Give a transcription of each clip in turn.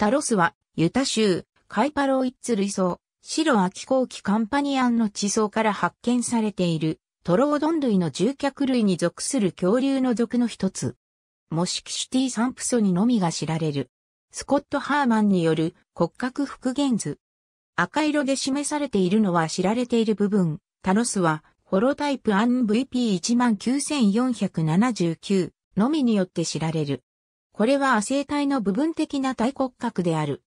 タロスは、ユタ州、カイパロイッツ類層、白秋後期カンパニアンの地層から発見されている、トロオドン類の獣脚類に属する恐竜の属の一つ。モシキシュティ・サンプソニのみが知られる。スコット・ハーマンによる骨格復元図。赤色で示されているのは知られている部分。タロスは、ホロタイプ n v p 1 9 4 7 9のみによって知られる。これは亜生体の部分的な体骨格である。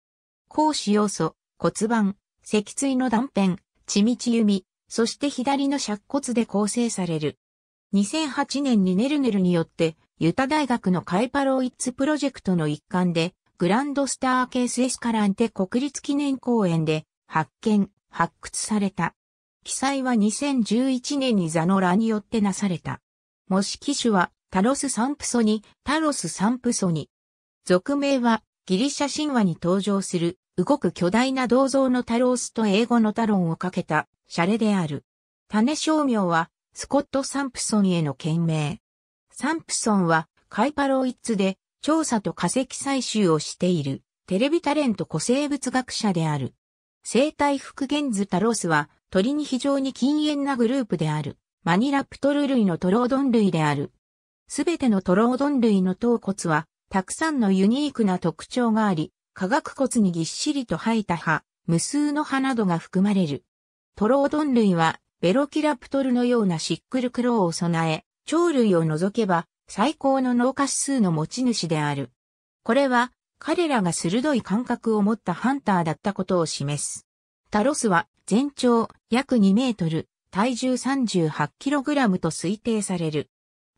甲子要素、骨盤、脊椎の断片、血道弓、そして左の尺骨で構成される。2008年にネルネルによって、ユタ大学のカイパロイッツプロジェクトの一環で、グランドスターケースエスカランテ国立記念公園で発見、発掘された。記載は2011年にザノラによってなされた。模式種はタロス・サンプソニ、タロス・サンプソニ。俗名は、ギリシャ神話に登場する、動く巨大な銅像のタロースと英語のタロンをかけた、シャレである。種商名は、スコット・サンプソンへの懸命。サンプソンは、カイパロイッツで、調査と化石採集をしている、テレビタレント古生物学者である。生態復元図タロースは、鳥に非常に禁煙なグループである。マニラプトル類のトロードン類である。すべてのトロオドン類の頭骨は、たくさんのユニークな特徴があり、化学骨にぎっしりと生えた歯、無数の歯などが含まれる。トロオドン類は、ベロキラプトルのようなシックルクロウを備え、鳥類を除けば、最高の脳下指数の持ち主である。これは、彼らが鋭い感覚を持ったハンターだったことを示す。タロスは、全長約2メートル、体重 38kg と推定される。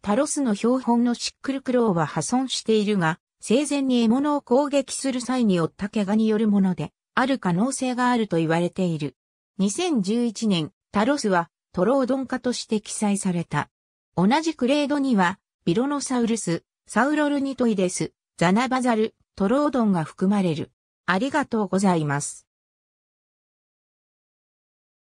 タロスの標本のシックルクロウは破損しているが、生前に獲物を攻撃する際に負った怪我によるもので、ある可能性があると言われている。2011年、タロスはトロードン化として記載された。同じクレードには、ビロノサウルス、サウロルニトイデス、ザナバザル、トロードンが含まれる。ありがとうございます。